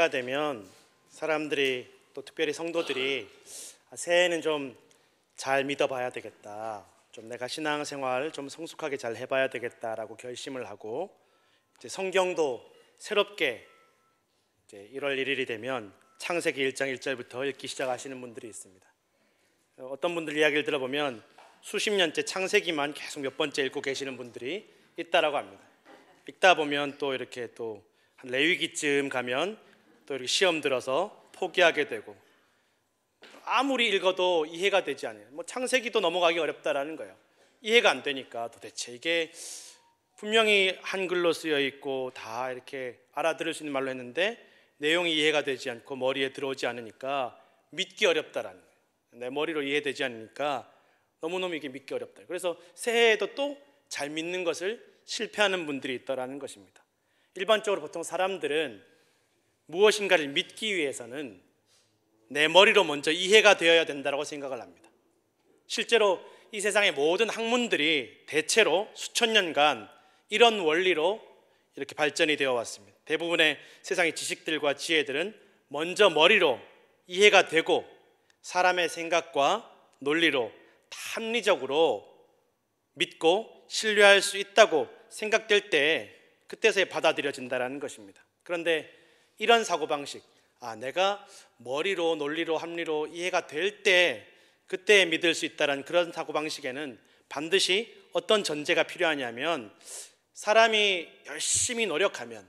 새해가 되면 사람들이 또 특별히 성도들이 아, 새해는 좀 잘 믿어봐야 되겠다. 좀 내가 신앙생활 좀 성숙하게 잘 해봐야 되겠다라고 결심을 하고 이제 성경도 새롭게 이제 1월 1일이 되면 창세기 1장 1절부터 읽기 시작하시는 분들이 있습니다. 어떤 분들 이야기를 들어보면 수십 년째 창세기만 계속 몇 번째 읽고 계시는 분들이 있다라고 합니다. 읽다 보면 또 이렇게 또 레위기쯤 가면 또 이렇게 시험 들어서 포기하게 되고 아무리 읽어도 이해가 되지 않아요. 뭐 창세기도 넘어가기 어렵다라는 거예요. 이해가 안 되니까 도대체 이게 분명히 한글로 쓰여 있고 다 이렇게 알아들을 수 있는 말로 했는데 내용이 이해가 되지 않고 머리에 들어오지 않으니까 믿기 어렵다라는 거예요. 내 머리로 이해되지 않으니까 너무너무 이게 믿기 어렵다. 그래서 새해에도 또 잘 믿는 것을 실패하는 분들이 있다라는 것입니다. 일반적으로 보통 사람들은 무엇인가를 믿기 위해서는 내 머리로 먼저 이해가 되어야 된다고 생각을 합니다. 실제로 이 세상의 모든 학문들이 대체로 수천 년간 이런 원리로 이렇게 발전이 되어 왔습니다. 대부분의 세상의 지식들과 지혜들은 먼저 머리로 이해가 되고 사람의 생각과 논리로 합리적으로 믿고 신뢰할 수 있다고 생각될 때 그때서야 받아들여진다라는 것입니다. 그런데 이런 사고방식, 아, 내가 머리로, 논리로, 합리로 이해가 될 때, 그때 믿을 수 있다는 그런 사고방식에는 반드시 어떤 전제가 필요하냐면, 사람이 열심히 노력하면,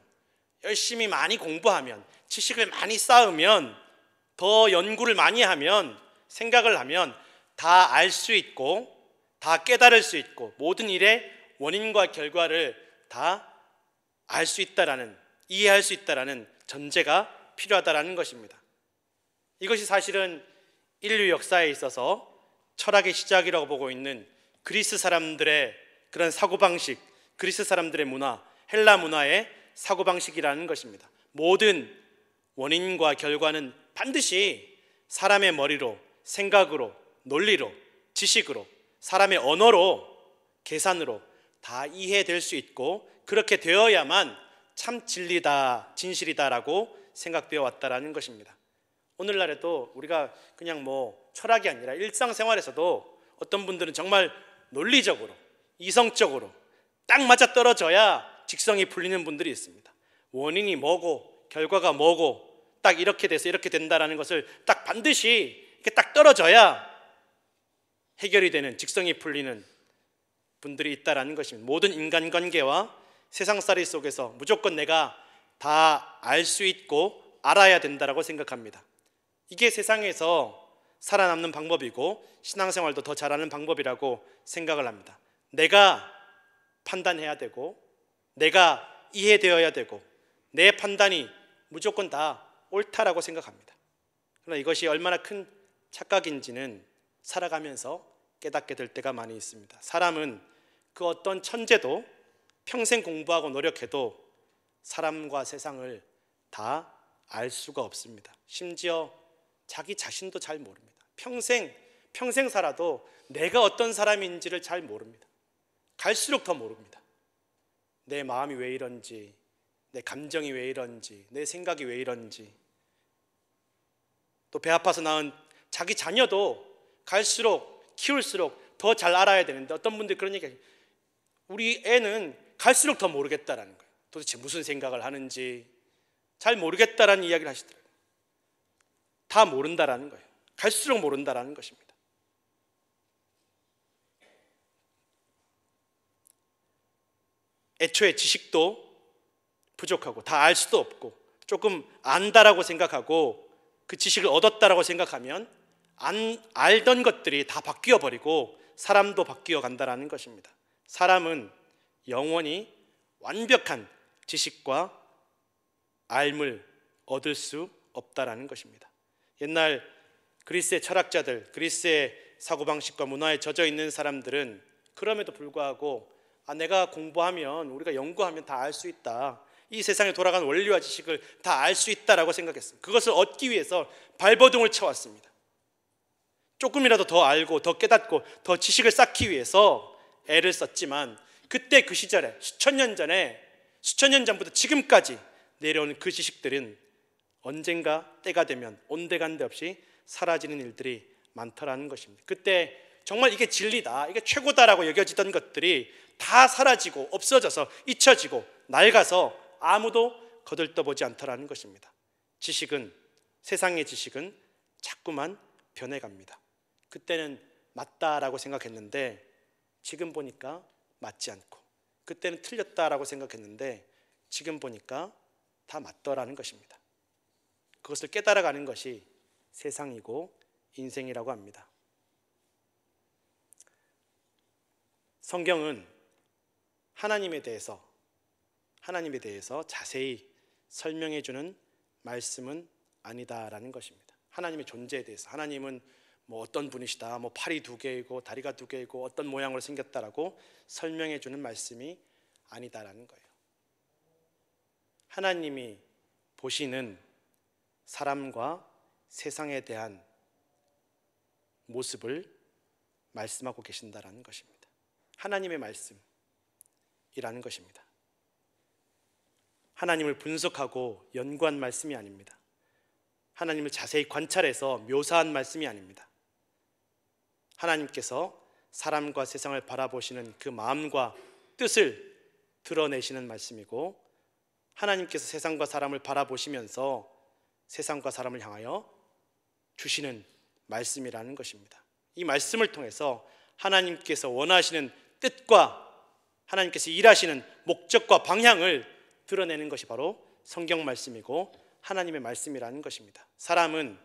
열심히 많이 공부하면, 지식을 많이 쌓으면, 더 연구를 많이 하면, 생각을 하면, 다 알 수 있고, 다 깨달을 수 있고, 모든 일의 원인과 결과를 다 알 수 있다라는, 이해할 수 있다라는 전제가 필요하다라는 것입니다. 이것이 사실은 인류 역사에 있어서 철학의 시작이라고 보고 있는 그리스 사람들의 그런 사고방식, 그리스 사람들의 문화, 헬라 문화의 사고방식이라는 것입니다. 모든 원인과 결과는 반드시 사람의 머리로, 생각으로, 논리로, 지식으로, 사람의 언어로, 계산으로 다 이해될 수 있고 그렇게 되어야만 참 진리다, 진실이다라고 생각되어 왔다라는 것입니다. 오늘날에도 우리가 그냥 뭐 철학이 아니라 일상생활에서도 어떤 분들은 정말 논리적으로, 이성적으로 딱 맞아 떨어져야 직성이 풀리는 분들이 있습니다. 원인이 뭐고 결과가 뭐고 딱 이렇게 돼서 이렇게 된다라는 것을 딱 반드시 이렇게 딱 떨어져야 해결이 되는 직성이 풀리는 분들이 있다라는 것입니다. 모든 인간관계와 세상살이 속에서 무조건 내가 다 알 수 있고 알아야 된다라고 생각합니다. 이게 세상에서 살아남는 방법이고 신앙생활도 더 잘하는 방법이라고 생각을 합니다. 내가 판단해야 되고 내가 이해되어야 되고 내 판단이 무조건 다 옳다라고 생각합니다. 그러나 이것이 얼마나 큰 착각인지는 살아가면서 깨닫게 될 때가 많이 있습니다. 사람은 그 어떤 천재도 평생 공부하고 노력해도 사람과 세상을 다 알 수가 없습니다. 심지어 자기 자신도 잘 모릅니다. 평생 평생 살아도 내가 어떤 사람인지를 잘 모릅니다. 갈수록 더 모릅니다. 내 마음이 왜 이런지, 내 감정이 왜 이런지, 내 생각이 왜 이런지. 또 배 아파서 낳은 자기 자녀도 갈수록 키울수록 더 잘 알아야 되는데 어떤 분들 그런 얘기 우리 애는 갈수록 더 모르겠다라는 거예요. 도대체 무슨 생각을 하는지 잘 모르겠다라는 이야기를 하시더라고요. 다 모른다라는 거예요. 갈수록 모른다라는 것입니다. 애초에 지식도 부족하고 다 알 수도 없고 조금 안다라고 생각하고 그 지식을 얻었다라고 생각하면 안, 알던 것들이 다 바뀌어 버리고 사람도 바뀌어 간다라는 것입니다. 사람은 영원히 완벽한 지식과 알물 얻을 수 없다라는 것입니다. 옛날 그리스의 철학자들, 그리스의 사고방식과 문화에 젖어 있는 사람들은 그럼에도 불구하고 아, 내가 공부하면 우리가 연구하면 다 알 수 있다. 이 세상에 돌아간 원리와 지식을 다 알 수 있다라고 생각했습니다. 그것을 얻기 위해서 발버둥을 쳐왔습니다. 조금이라도 더 알고 더 깨닫고 더 지식을 쌓기 위해서 애를 썼지만 그때 그 시절에 수천 년 전에 수천 년 전부터 지금까지 내려온 그 지식들은 언젠가 때가 되면 온데간데 없이 사라지는 일들이 많더라는 것입니다. 그때 정말 이게 진리다, 이게 최고다라고 여겨지던 것들이 다 사라지고 없어져서 잊혀지고 낡아서 아무도 거들떠보지 않더라는 것입니다. 지식은 세상의 지식은 자꾸만 변해갑니다. 그때는 맞다라고 생각했는데 지금 보니까 맞지 않고 그때는 틀렸다라고 생각했는데 지금 보니까 다 맞더라는 것입니다. 그것을 깨달아가는 것이 세상이고 인생이라고 합니다. 성경은 하나님에 대해서 하나님에 대해서 자세히 설명해 주는 말씀은 아니다라는 것입니다. 하나님의 존재에 대해서 하나님은 뭐 어떤 분이시다, 뭐 팔이 두 개이고 다리가 두 개이고 어떤 모양으로 생겼다라고 설명해 주는 말씀이 아니다라는 거예요. 하나님이 보시는 사람과 세상에 대한 모습을 말씀하고 계신다라는 것입니다. 하나님의 말씀이라는 것입니다. 하나님을 분석하고 연구한 말씀이 아닙니다. 하나님을 자세히 관찰해서 묘사한 말씀이 아닙니다. 하나님께서 사람과 세상을 바라보시는 그 마음과 뜻을 드러내시는 말씀이고 하나님께서 세상과 사람을 바라보시면서 세상과 사람을 향하여 주시는 말씀이라는 것입니다. 이 말씀을 통해서 하나님께서 원하시는 뜻과 하나님께서 일하시는 목적과 방향을 드러내는 것이 바로 성경 말씀이고 하나님의 말씀이라는 것입니다. 사람은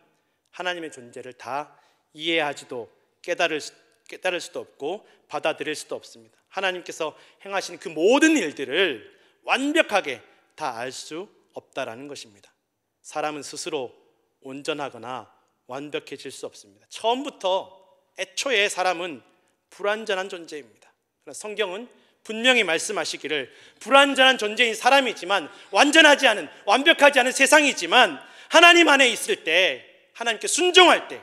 하나님의 존재를 다 이해하지도 깨달을, 깨달을 수도 없고 받아들일 수도 없습니다. 하나님께서 행하신 그 모든 일들을 완벽하게 다 알 수 없다라는 것입니다. 사람은 스스로 온전하거나 완벽해질 수 없습니다. 처음부터 애초에 사람은 불완전한 존재입니다. 성경은 분명히 말씀하시기를 불완전한 존재인 사람이지만 완전하지 않은 완벽하지 않은 세상이지만 하나님 안에 있을 때 하나님께 순종할 때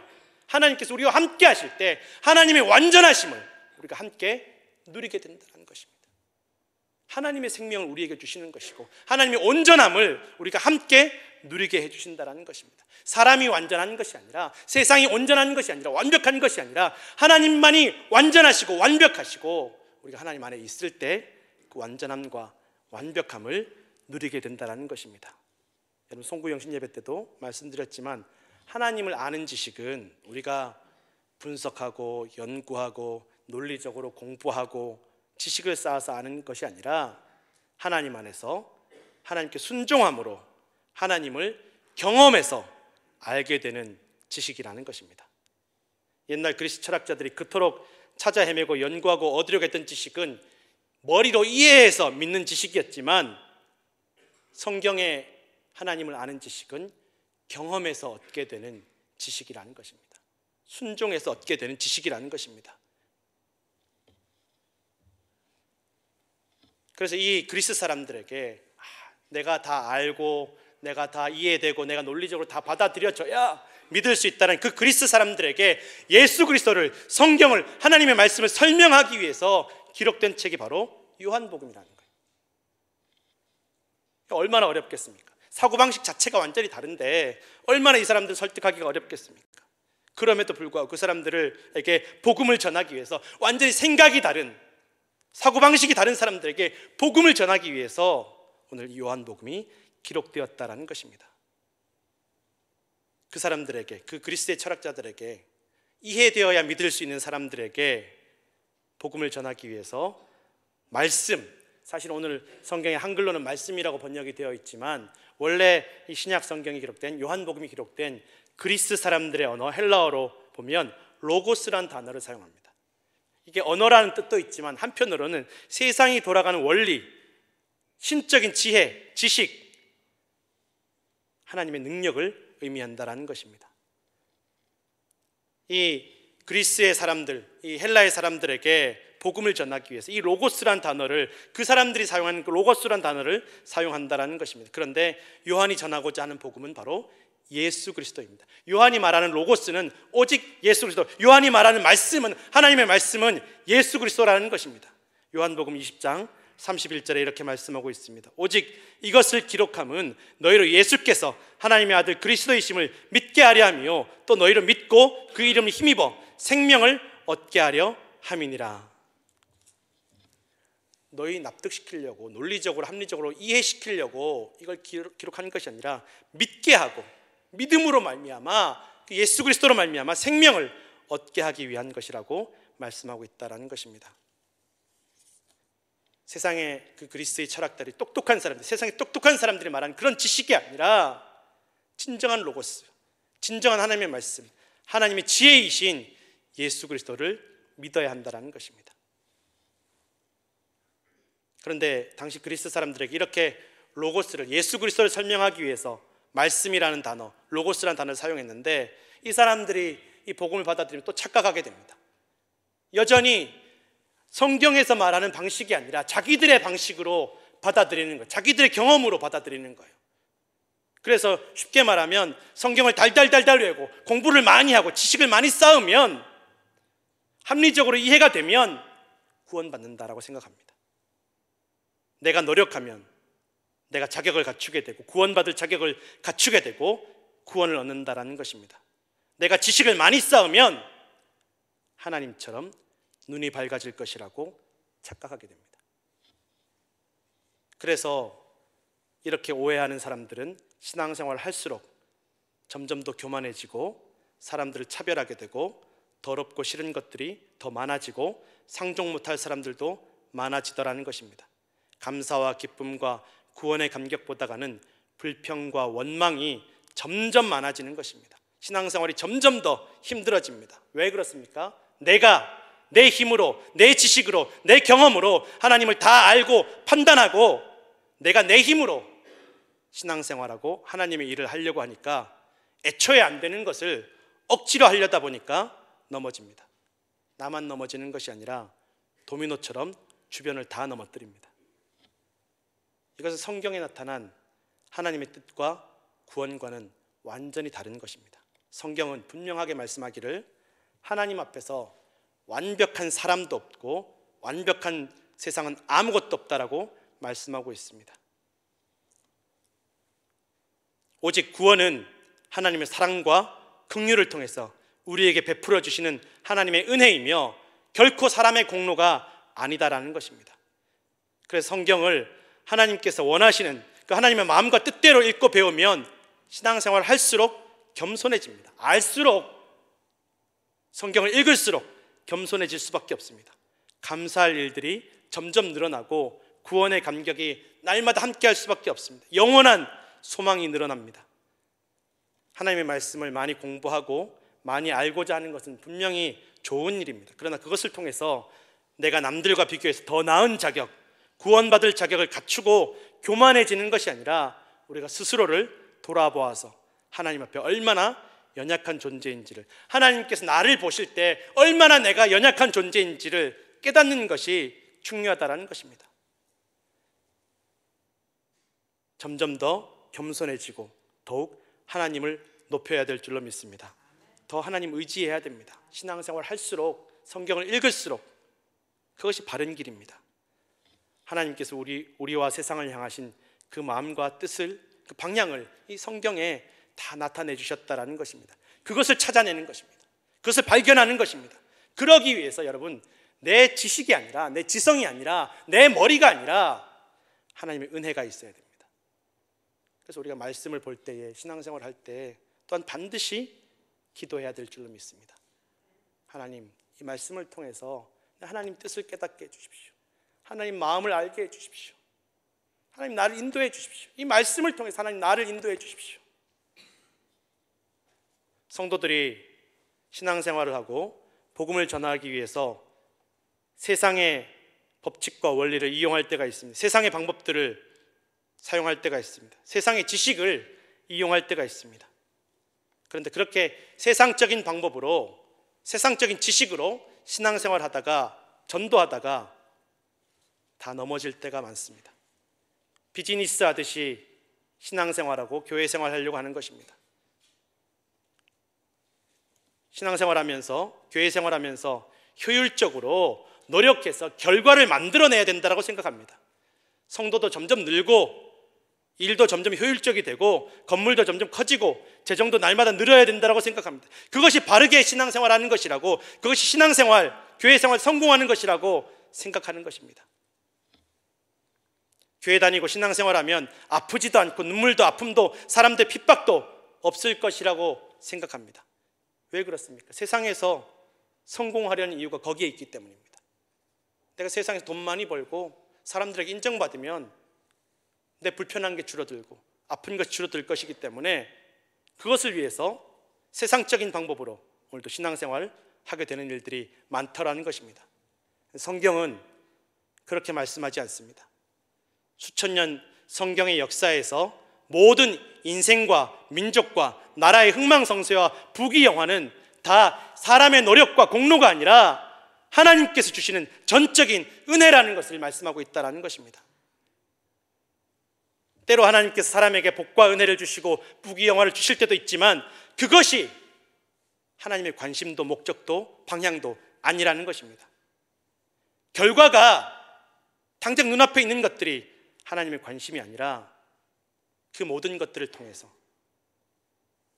하나님께서 우리와 함께 하실 때 하나님의 완전하심을 우리가 함께 누리게 된다는 것입니다. 하나님의 생명을 우리에게 주시는 것이고 하나님의 온전함을 우리가 함께 누리게 해 주신다라는 것입니다. 사람이 완전한 것이 아니라 세상이 온전한 것이 아니라 완벽한 것이 아니라 하나님만이 완전하시고 완벽하시고 우리가 하나님 안에 있을 때 그 완전함과 완벽함을 누리게 된다라는 것입니다. 여러분 송구영신 예배 때도 말씀드렸지만 하나님을 아는 지식은 우리가 분석하고 연구하고 논리적으로 공부하고 지식을 쌓아서 아는 것이 아니라 하나님 안에서 하나님께 순종함으로 하나님을 경험해서 알게 되는 지식이라는 것입니다. 옛날 그리스 철학자들이 그토록 찾아 헤매고 연구하고 얻으려고 했던 지식은 머리로 이해해서 믿는 지식이었지만 성경의 하나님을 아는 지식은 경험에서 얻게 되는 지식이라는 것입니다. 순종에서 얻게 되는 지식이라는 것입니다. 그래서 이 그리스 사람들에게 아, 내가 다 알고 내가 다 이해되고 내가 논리적으로 다 받아들여져야 믿을 수 있다는 그 그리스 사람들에게 예수 그리스도를 성경을 하나님의 말씀을 설명하기 위해서 기록된 책이 바로 요한복음이라는 거예요. 얼마나 어렵겠습니까? 사고방식 자체가 완전히 다른데 얼마나 이 사람들 설득하기가 어렵겠습니까? 그럼에도 불구하고 그사람들에게 복음을 전하기 위해서 완전히 생각이 다른 사고방식이 다른 사람들에게 복음을 전하기 위해서 오늘 요한복음이 기록되었다라는 것입니다. 그 사람들에게 그 그리스의 철학자들에게 이해되어야 믿을 수 있는 사람들에게 복음을 전하기 위해서 말씀 사실 오늘 성경의 한글로는 말씀이라고 번역이 되어 있지만 원래 이 신약 성경이 기록된 요한복음이 기록된 그리스 사람들의 언어 헬라어로 보면 로고스란 단어를 사용합니다. 이게 언어라는 뜻도 있지만 한편으로는 세상이 돌아가는 원리, 신적인 지혜, 지식, 하나님의 능력을 의미한다라는 것입니다. 이 그리스의 사람들, 이 헬라의 사람들에게 복음을 전하기 위해서 이 로고스란 단어를 그 사람들이 사용하는 그 로고스란 단어를 사용한다라는 것입니다. 그런데 요한이 전하고자 하는 복음은 바로 예수 그리스도입니다. 요한이 말하는 로고스는 오직 예수 그리스도. 요한이 말하는 말씀은 하나님의 말씀은 예수 그리스도라는 것입니다. 요한복음 20장 31절에 이렇게 말씀하고 있습니다. 오직 이것을 기록함은 너희로 예수께서 하나님의 아들 그리스도이심을 믿게 하려 하며 또 너희로 믿고 그 이름을 힘입어 생명을 얻게 하려 함이니라. 너희 납득시키려고 논리적으로 합리적으로 이해시키려고 이걸 기록하는 것이 아니라 믿게 하고 믿음으로 말미암아 그 예수 그리스도로 말미암아 생명을 얻게 하기 위한 것이라고 말씀하고 있다라는 것입니다. 세상의 그 그리스의 철학들이 똑똑한 사람들, 세상의 똑똑한 사람들이 말하는 그런 지식이 아니라 진정한 로고스, 진정한 하나님의 말씀, 하나님의 지혜이신 예수 그리스도를 믿어야 한다라는 것입니다. 그런데 당시 그리스 사람들에게 이렇게 로고스를 예수 그리스도를 설명하기 위해서 말씀이라는 단어, 로고스라는 단어를 사용했는데 이 사람들이 이 복음을 받아들이면 또 착각하게 됩니다. 여전히 성경에서 말하는 방식이 아니라 자기들의 방식으로 받아들이는 거예요. 자기들의 경험으로 받아들이는 거예요. 그래서 쉽게 말하면 성경을 달달달달 외고 공부를 많이 하고 지식을 많이 쌓으면 합리적으로 이해가 되면 구원받는다라고 생각합니다. 내가 노력하면 내가 자격을 갖추게 되고 구원받을 자격을 갖추게 되고 구원을 얻는다라는 것입니다. 내가 지식을 많이 쌓으면 하나님처럼 눈이 밝아질 것이라고 착각하게 됩니다. 그래서 이렇게 오해하는 사람들은 신앙생활 할수록 점점 더 교만해지고 사람들을 차별하게 되고 더럽고 싫은 것들이 더 많아지고 상종 못할 사람들도 많아지더라는 것입니다. 감사와 기쁨과 구원의 감격보다가는 불평과 원망이 점점 많아지는 것입니다. 신앙생활이 점점 더 힘들어집니다. 왜 그렇습니까? 내가 내 힘으로, 내 지식으로, 내 경험으로 하나님을 다 알고 판단하고 내가 내 힘으로 신앙생활하고 하나님의 일을 하려고 하니까 애초에 안 되는 것을 억지로 하려다 보니까 넘어집니다. 나만 넘어지는 것이 아니라 도미노처럼 주변을 다 넘어뜨립니다. 이것은 성경에 나타난 하나님의 뜻과 구원과는 완전히 다른 것입니다. 성경은 분명하게 말씀하기를 하나님 앞에서 완벽한 사람도 없고 완벽한 세상은 아무것도 없다라고 말씀하고 있습니다. 오직 구원은 하나님의 사랑과 긍휼을 통해서 우리에게 베풀어 주시는 하나님의 은혜이며 결코 사람의 공로가 아니다라는 것입니다. 그래서 성경을 하나님께서 원하시는 그 하나님의 마음과 뜻대로 읽고 배우면 신앙생활을 할수록 겸손해집니다. 알수록 성경을 읽을수록 겸손해질 수밖에 없습니다. 감사할 일들이 점점 늘어나고 구원의 감격이 날마다 함께할 수밖에 없습니다. 영원한 소망이 늘어납니다. 하나님의 말씀을 많이 공부하고 많이 알고자 하는 것은 분명히 좋은 일입니다. 그러나 그것을 통해서 내가 남들과 비교해서 더 나은 자격, 구원받을 자격을 갖추고 교만해지는 것이 아니라 우리가 스스로를 돌아보아서 하나님 앞에 얼마나 연약한 존재인지를 하나님께서 나를 보실 때 얼마나 내가 연약한 존재인지를 깨닫는 것이 중요하다라는 것입니다. 점점 더 겸손해지고 더욱 하나님을 높여야 될 줄로 믿습니다. 더 하나님 의지해야 됩니다. 신앙생활 할수록 성경을 읽을수록 그것이 바른 길입니다. 하나님께서 우리 우리와 세상을 향하신 그 마음과 뜻을 그 방향을 이 성경에 다 나타내 주셨다라는 것입니다. 그것을 찾아내는 것입니다. 그것을 발견하는 것입니다. 그러기 위해서 여러분 내 지식이 아니라 내 지성이 아니라 내 머리가 아니라 하나님의 은혜가 있어야 됩니다. 그래서 우리가 말씀을 볼 때에 신앙생활 할 때 또한 반드시 기도해야 될 줄로 믿습니다. 하나님 이 말씀을 통해서 하나님 뜻을 깨닫게 해 주십시오. 하나님 마음을 알게 해 주십시오. 하나님 나를 인도해 주십시오. 이 말씀을 통해 하나님 나를 인도해 주십시오. 성도들이 신앙생활을 하고 복음을 전하기 위해서 세상의 법칙과 원리를 이용할 때가 있습니다. 세상의 방법들을 사용할 때가 있습니다. 세상의 지식을 이용할 때가 있습니다. 그런데 그렇게 세상적인 방법으로 세상적인 지식으로 신앙생활 하다가 전도하다가 다 넘어질 때가 많습니다. 비즈니스 하듯이 신앙생활하고 교회 생활하려고 하는 것입니다. 신앙생활하면서 교회 생활하면서 효율적으로 노력해서 결과를 만들어내야 된다고 생각합니다. 성도도 점점 늘고 일도 점점 효율적이 되고 건물도 점점 커지고 재정도 날마다 늘어야 된다고 생각합니다. 그것이 바르게 신앙생활하는 것이라고 그것이 신앙생활, 교회생활 성공하는 것이라고 생각하는 것입니다. 교회 다니고 신앙생활하면 아프지도 않고 눈물도 아픔도 사람들 핍박도 없을 것이라고 생각합니다. 왜 그렇습니까? 세상에서 성공하려는 이유가 거기에 있기 때문입니다. 내가 세상에서 돈 많이 벌고 사람들에게 인정받으면 내 불편한 게 줄어들고 아픈 것이 줄어들 것이기 때문에 그것을 위해서 세상적인 방법으로 오늘도 신앙생활 하게 되는 일들이 많더라는 것입니다. 성경은 그렇게 말씀하지 않습니다. 수천 년 성경의 역사에서 모든 인생과 민족과 나라의 흥망성쇠와 부귀영화는 다 사람의 노력과 공로가 아니라 하나님께서 주시는 전적인 은혜라는 것을 말씀하고 있다라는 것입니다. 때로 하나님께서 사람에게 복과 은혜를 주시고 부귀영화를 주실 때도 있지만 그것이 하나님의 관심도 목적도 방향도 아니라는 것입니다. 결과가 당장 눈앞에 있는 것들이 하나님의 관심이 아니라 그 모든 것들을 통해서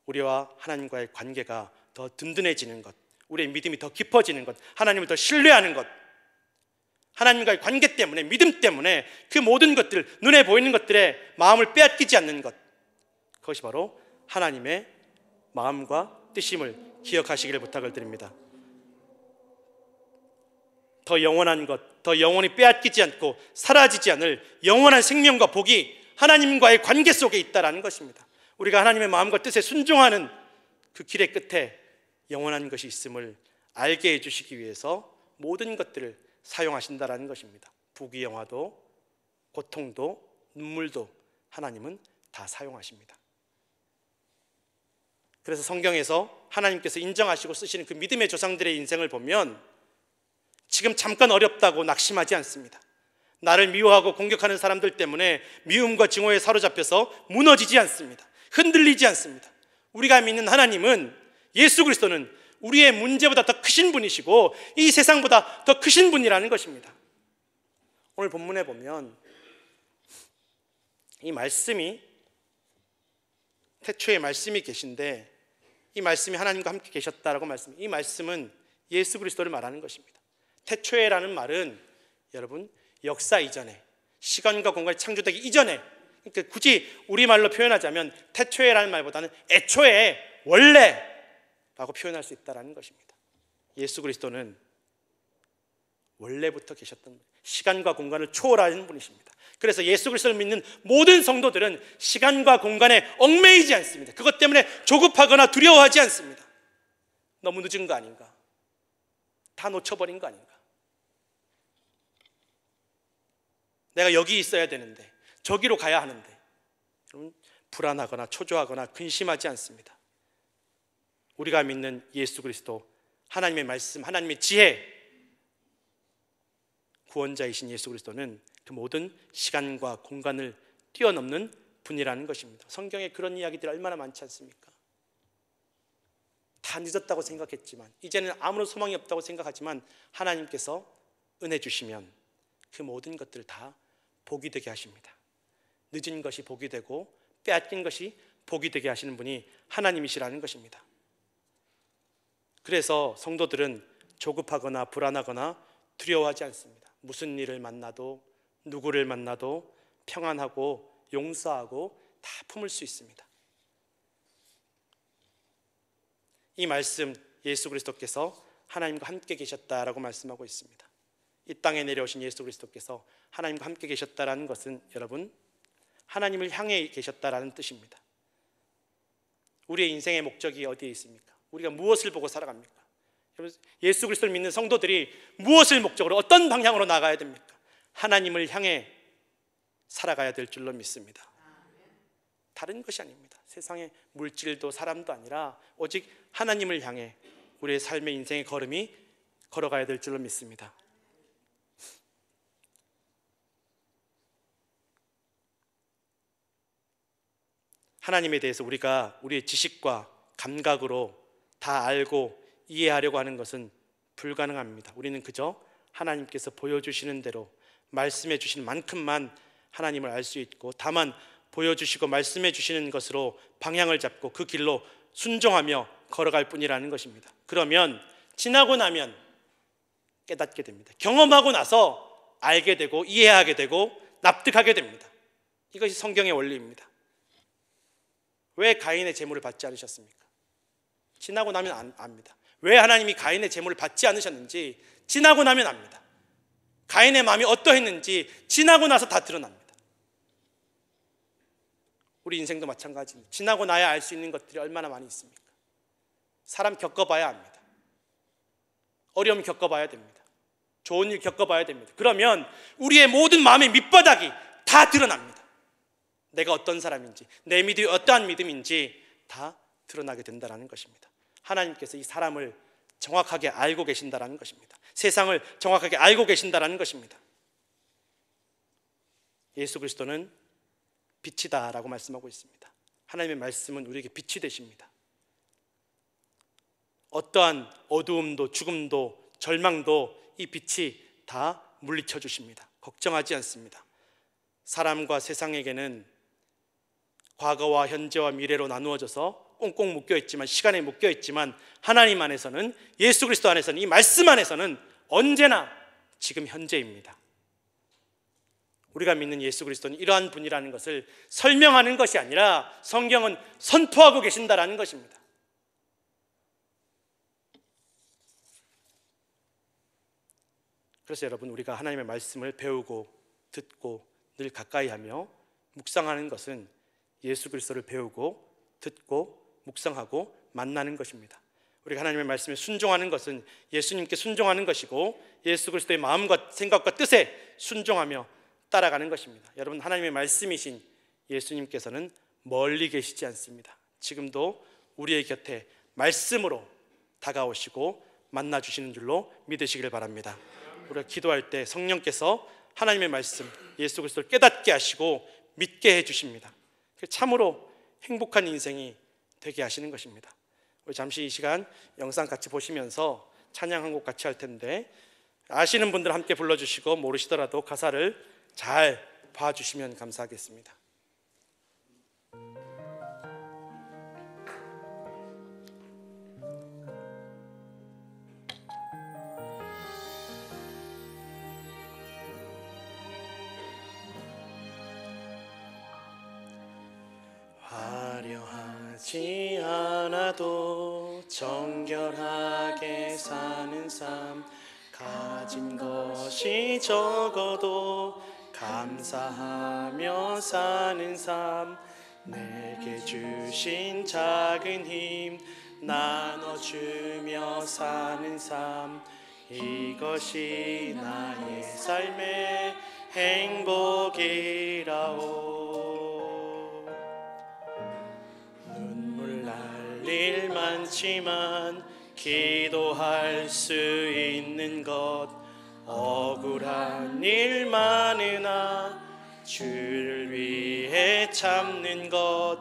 우리와 하나님과의 관계가 더 든든해지는 것, 우리의 믿음이 더 깊어지는 것, 하나님을 더 신뢰하는 것, 하나님과의 관계 때문에, 믿음 때문에 그 모든 것들, 눈에 보이는 것들에 마음을 빼앗기지 않는 것. 그것이 바로 하나님의 마음과 뜻임을 기억하시기를 부탁을 드립니다. 더 영원한 것, 더 영원히 빼앗기지 않고 사라지지 않을 영원한 생명과 복이 하나님과의 관계 속에 있다라는 것입니다. 우리가 하나님의 마음과 뜻에 순종하는 그 길의 끝에 영원한 것이 있음을 알게 해주시기 위해서 모든 것들을 사용하신다라는 것입니다. 부귀 영화도 고통도 눈물도 하나님은 다 사용하십니다. 그래서 성경에서 하나님께서 인정하시고 쓰시는 그 믿음의 조상들의 인생을 보면 지금 잠깐 어렵다고 낙심하지 않습니다. 나를 미워하고 공격하는 사람들 때문에 미움과 증오에 사로잡혀서 무너지지 않습니다. 흔들리지 않습니다. 우리가 믿는 하나님은 예수 그리스도는 우리의 문제보다 더 크신 분이시고 이 세상보다 더 크신 분이라는 것입니다. 오늘 본문에 보면 이 말씀이 태초에 말씀이 계신데 이 말씀이 하나님과 함께 계셨다라고 말씀. 이 말씀은 예수 그리스도를 말하는 것입니다. 태초에라는 말은 여러분 역사 이전에 시간과 공간이 창조되기 이전에 그러니까 굳이 우리말로 표현하자면 태초에라는 말보다는 애초에 원래라고 표현할 수있다는 것입니다. 예수 그리스도는 원래부터 계셨던 시간과 공간을 초월하는 분이십니다. 그래서 예수 그리스도를 믿는 모든 성도들은 시간과 공간에 얽매이지 않습니다. 그것 때문에 조급하거나 두려워하지 않습니다. 너무 늦은 거 아닌가? 다 놓쳐버린 거 아닌가? 내가 여기 있어야 되는데, 저기로 가야 하는데. 불안하거나 초조하거나 근심하지 않습니다. 우리가 믿는 예수 그리스도, 하나님의 말씀, 하나님의 지혜, 구원자이신 예수 그리스도는 그 모든 시간과 공간을 뛰어넘는 분이라는 것입니다. 성경에 그런 이야기들이 얼마나 많지 않습니까? 다 늦었다고 생각했지만 이제는 아무런 소망이 없다고 생각하지만 하나님께서 은혜 주시면 그 모든 것들을 다 복이 되게 하십니다. 늦은 것이 복이 되고 빼앗긴 것이 복이 되게 하시는 분이 하나님이시라는 것입니다. 그래서 성도들은 조급하거나 불안하거나 두려워하지 않습니다. 무슨 일을 만나도 누구를 만나도 평안하고 용서하고 다 품을 수 있습니다. 이 말씀 예수 그리스도께서 하나님과 함께 계셨다라고 말씀하고 있습니다. 이 땅에 내려오신 예수 그리스도께서 하나님과 함께 계셨다라는 것은 여러분 하나님을 향해 계셨다라는 뜻입니다. 우리의 인생의 목적이 어디에 있습니까? 우리가 무엇을 보고 살아갑니까? 예수 그리스도를 믿는 성도들이 무엇을 목적으로 어떤 방향으로 나가야 됩니까? 하나님을 향해 살아가야 될 줄로 믿습니다. 다른 것이 아닙니다. 세상의 물질도 사람도 아니라 오직 하나님을 향해 우리의 삶의 인생의 걸음이 걸어가야 될 줄로 믿습니다. 하나님에 대해서 우리가 우리의 지식과 감각으로 다 알고 이해하려고 하는 것은 불가능합니다. 우리는 그저 하나님께서 보여주시는 대로 말씀해 주신 만큼만 하나님을 알 수 있고 다만 보여주시고 말씀해 주시는 것으로 방향을 잡고 그 길로 순종하며 걸어갈 뿐이라는 것입니다. 그러면 지나고 나면 깨닫게 됩니다. 경험하고 나서 알게 되고 이해하게 되고 납득하게 됩니다. 이것이 성경의 원리입니다. 왜 가인의 재물을 받지 않으셨습니까? 지나고 나면 압니다. 왜 하나님이 가인의 재물을 받지 않으셨는지 지나고 나면 압니다. 가인의 마음이 어떠했는지 지나고 나서 다 드러납니다. 우리 인생도 마찬가지입니다. 지나고 나야 알 수 있는 것들이 얼마나 많이 있습니까? 사람 겪어봐야 합니다. 어려움 겪어봐야 됩니다. 좋은 일 겪어봐야 됩니다. 그러면 우리의 모든 마음의 밑바닥이 다 드러납니다. 내가 어떤 사람인지, 내 믿음이 어떠한 믿음인지 다 드러나게 된다는 것입니다. 하나님께서 이 사람을 정확하게 알고 계신다라는 것입니다. 세상을 정확하게 알고 계신다라는 것입니다. 예수 그리스도는 빛이다라고 말씀하고 있습니다. 하나님의 말씀은 우리에게 빛이 되십니다. 어떠한 어두움도 죽음도 절망도 이 빛이 다 물리쳐 주십니다. 걱정하지 않습니다. 사람과 세상에게는 과거와 현재와 미래로 나누어져서 꽁꽁 묶여 있지만 시간에 묶여 있지만 하나님 안에서는 예수 그리스도 안에서는 이 말씀 안에서는 언제나 지금 현재입니다. 우리가 믿는 예수 그리스도는 이러한 분이라는 것을 설명하는 것이 아니라 성경은 선포하고 계신다라는 것입니다. 그래서 여러분 우리가 하나님의 말씀을 배우고 듣고 늘 가까이 하며 묵상하는 것은 예수 그리스도를 배우고 듣고 묵상하고 만나는 것입니다. 우리가 하나님의 말씀에 순종하는 것은 예수님께 순종하는 것이고 예수 그리스도의 마음과 생각과 뜻에 순종하며 따라가는 것입니다. 여러분 하나님의 말씀이신 예수님께서는 멀리 계시지 않습니다. 지금도 우리의 곁에 말씀으로 다가오시고 만나 주시는 줄로 믿으시기를 바랍니다. 우리가 기도할 때 성령께서 하나님의 말씀 예수 그리스도를 깨닫게 하시고 믿게 해 주십니다. 참으로 행복한 인생이 되게 하시는 것입니다. 우리 잠시 이 시간 영상 같이 보시면서 찬양 한곡 같이 할 텐데 아시는 분들 함께 불러주시고 모르시더라도 가사를 잘 봐주시면 감사하겠습니다. 지 않아도 정결하게 사는 삶 가진 것이 적어도 감사하며 사는 삶 내게 주신 작은 힘 나눠주며 사는 삶 이것이 나의 삶의 행복이라오 않지만 기도할 수 있는 것 억울한 일 많으나 주를 위해 참는 것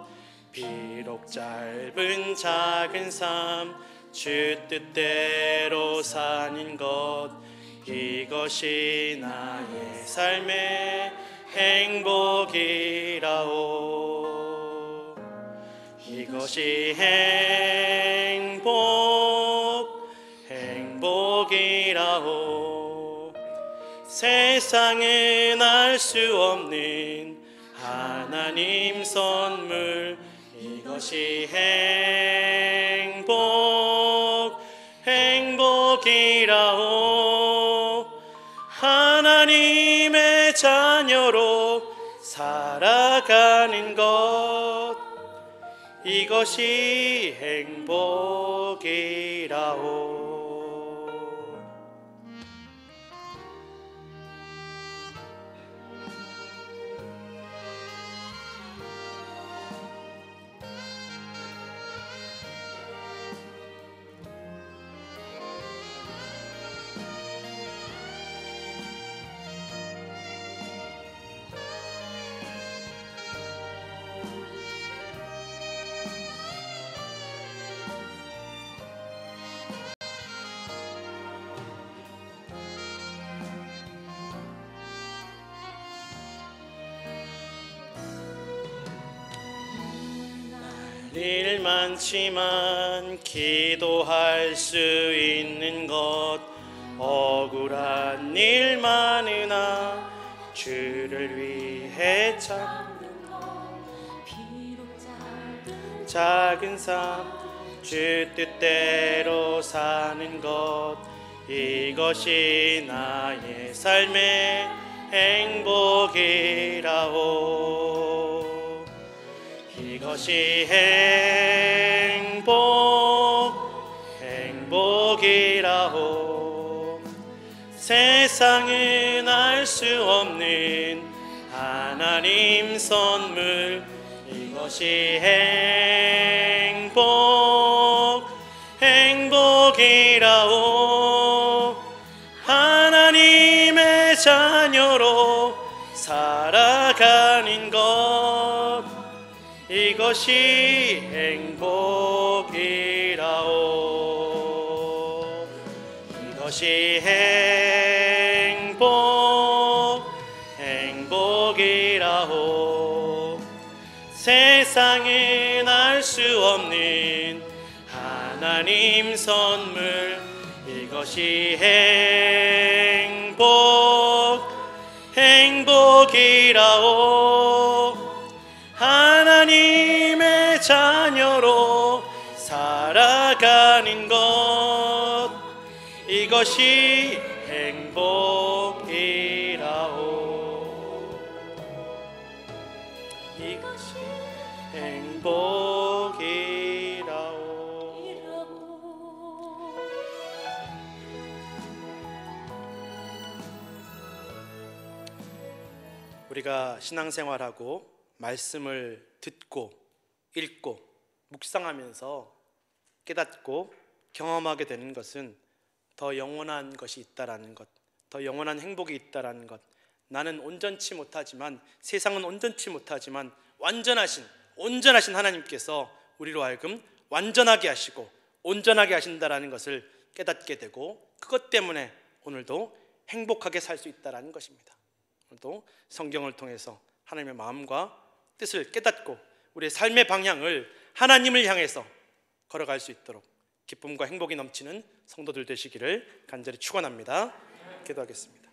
비록 짧은 작은 삶 주 뜻대로 사는 것 이것이 나의 삶의 행복이라오 그것이 행복, 행복이라오. 세상은 알수 없는 하나님 선물, 이것이 행복, 행복이라오. 하나님의 자녀로 살아가는 것. 이것이 행복이라오. 많지만 기도할 수 있는 것 억울한 일 많으나 주를 위해 참는 것 작은 삶 주 뜻대로 사는 것 이것이 나의 삶의 행복이라오 이것이 행복 행복이라오 세상은 알 수 없는 하나님 선물 이것이 행복 행복이라오 하나님의 자녀로 살아가는 것 것이 행복이라오 그것이 행복 행복이라오 세상은 알수 없는 하나님 선물 이것이 행복 행복이라오 자녀로 살아가는 것 이것이 행복이라오 이것이 행복이라오 우리가 신앙생활하고 말씀을 듣고 읽고 묵상하면서 깨닫고 경험하게 되는 것은 더 영원한 것이 있다라는 것, 더 영원한 행복이 있다라는 것. 나는 온전치 못하지만 세상은 온전치 못하지만 완전하신 온전하신 하나님께서 우리로 하여금 완전하게 하시고 온전하게 하신다라는 것을 깨닫게 되고 그것 때문에 오늘도 행복하게 살 수 있다라는 것입니다. 오늘도 성경을 통해서 하나님의 마음과 뜻을 깨닫고 우리의 삶의 방향을 하나님을 향해서 걸어갈 수 있도록 기쁨과 행복이 넘치는 성도들 되시기를 간절히 축원합니다. 기도하겠습니다.